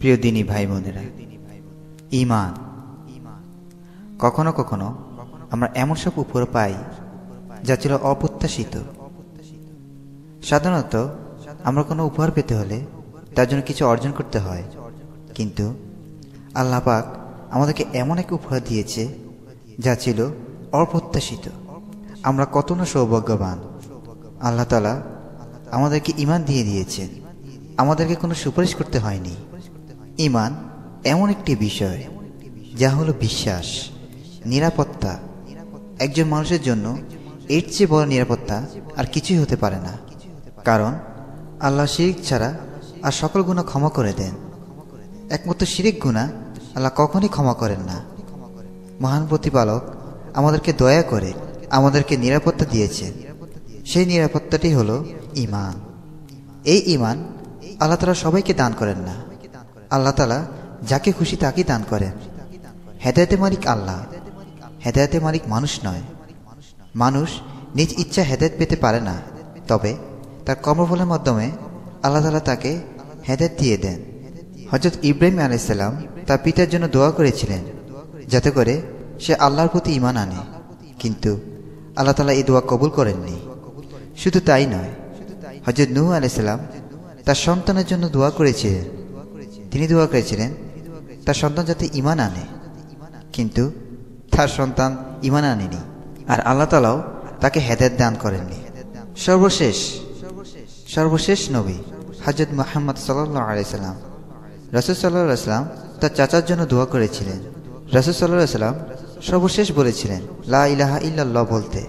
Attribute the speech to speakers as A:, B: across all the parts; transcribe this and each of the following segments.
A: প্রিয় দিনী ভাই বোনেরা ইমান কখনো কখনো আমরা এমন সব উপর পাই যা ছিল অপ্রত্যাশিত সাধারণত আমরা কোনো উপহার পেতে হলে তার জন্য কিছু অর্জন করতে হয় কিন্তু আল্লাহ পাক আমাদেরকে এমন এক উপহার দিয়েছে যা ছিল অপ্রত্যাশিত আমরা কত না সৌভাগ্যবান আল্লাহ তালা আমাদেরকে ইমান দিয়ে দিয়েছেন আমাদেরকে কোনো সুপারিশ করতে হয়নি ইমান এমন একটি বিষয় যা হলো বিশ্বাস নিরাপত্তা একজন মানুষের জন্য এর চেয়ে বড় নিরাপত্তা আর কিছুই হতে পারে না কারণ আল্লাহ শিরিক ছাড়া আর সকল গুণা ক্ষমা করে দেন একমাত্র শিরিক গুণা আল্লাহ কখনই ক্ষমা করেন না মহান প্রতিপালক আমাদেরকে দয়া করে আমাদেরকে নিরাপত্তা দিয়েছেন সেই নিরাপত্তাটি হলো ইমান এই ইমান আল্লাহ তারা সবাইকে দান করেন না আল্লাহ তালা যাকে খুশি তাকে দান করেন হেদায়তে মালিক আল্লাহ হেদায়তে মালিক মানুষ নয় মানুষ নিজ ইচ্ছা হেদায়ত পেতে পারে না তবে তার কর্মফলের মাধ্যমে আল্লাহ তালা তাকে হেদায়ত দিয়ে দেন হজরত ইব্রাহিম আলাইসাল্লাম তার পিতার জন্য দোয়া করেছিলেন যাতে করে সে আল্লাহর প্রতি ইমান আনে কিন্তু আল্লাহ তালা এই দোয়া কবুল করেননি শুধু তাই নয় হজরত নুহ আলাইসাল্লাম তার সন্তানের জন্য দোয়া করেছিলেন তিনি দোয়া করেছিলেন তার সন্তান যাতে ইমান আনে কিন্তু তার সন্তান ইমান আনেনি আর আল্লাহ তালাও তাকে হেদায়ত দান করেননি সর্বশেষ সর্বশেষ নবী হাজরত মোহাম্মদ সাল্লাহ আলাইসাল্লাম রাসুল সাল্লাহ তার চাচার জন্য দোয়া করেছিলেন রাসুল সাল্লাহ সর্বশেষ বলেছিলেন লা ইলাহা ইল্লাল্লাহ বলতে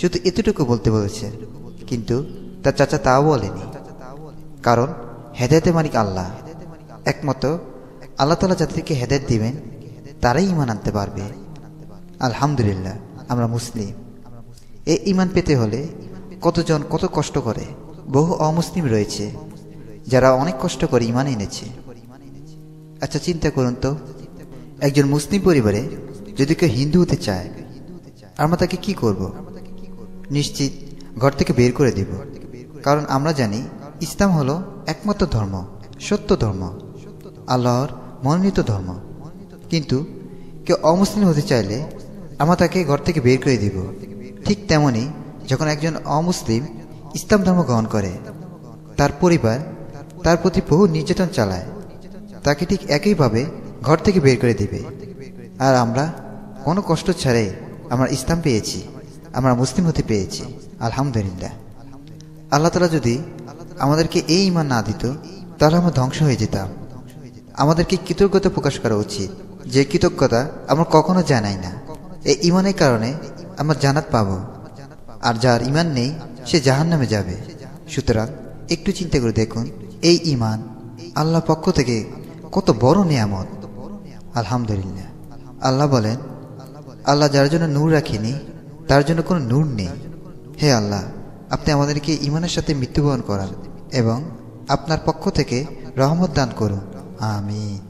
A: শুধু এতটুকু বলতে বলেছেন কিন্তু তার চাচা তাও বলেনি কারণ হেদায়তে মানিক আল্লাহ একমত আল্লাহ তালা যাদেরকে হেদের দিবেন তারাই ইমান আনতে পারবে আলহামদুলিল্লাহ আমরা মুসলিম এ ইমান পেতে হলে কতজন কত কষ্ট করে বহু অমুসলিম রয়েছে যারা অনেক কষ্ট করে ইমান এনেছে আচ্ছা চিন্তা করুন তো একজন মুসলিম পরিবারে যদি কেউ হিন্দু হতে চায় আমরা তাকে কি করব নিশ্চিত ঘর থেকে বের করে দেব কারণ আমরা জানি ইসলাম হলো একমাত্র ধর্ম সত্য ধর্ম আল্লাহর মনোনীত ধর্ম কিন্তু কেউ অমুসলিম হতে চাইলে আমরা তাকে ঘর থেকে বের করে দিব ঠিক তেমনি যখন একজন অমুসলিম ইসলাম ধর্ম গ্রহণ করে তার পরিবার তার প্রতি বহু নির্যাতন চালায় তাকে ঠিক একইভাবে ঘর থেকে বের করে দিবে আর আমরা কোনো কষ্ট ছাড়াই আমরা ইসলাম পেয়েছি আমরা মুসলিম হতে পেয়েছি আলহামদুলিল্লাহ আল্লাহ তালা যদি আমাদেরকে এই ইমান না দিত তাহলে আমরা ধ্বংস হয়ে যেতাম আমাদেরকে কৃতজ্ঞতা প্রকাশ করা উচিত যে কৃতজ্ঞতা আমরা কখনো জানাই না এই ইমানের কারণে আমরা জানাত পাব আর যার ইমান নেই সে জাহান নামে যাবে সুতরাং একটু চিন্তা করে দেখুন এই ইমান আল্লাহ পক্ষ থেকে কত বড় নিয়ামত আলহামদুলিল্লাহ আল্লাহ বলেন আল্লাহ যার জন্য নূর রাখেনি তার জন্য কোনো নূর নেই হে আল্লাহ আপনি আমাদেরকে ইমানের সাথে মৃত্যুবরণ করান এবং আপনার পক্ষ থেকে রহমত দান করুন 아멘.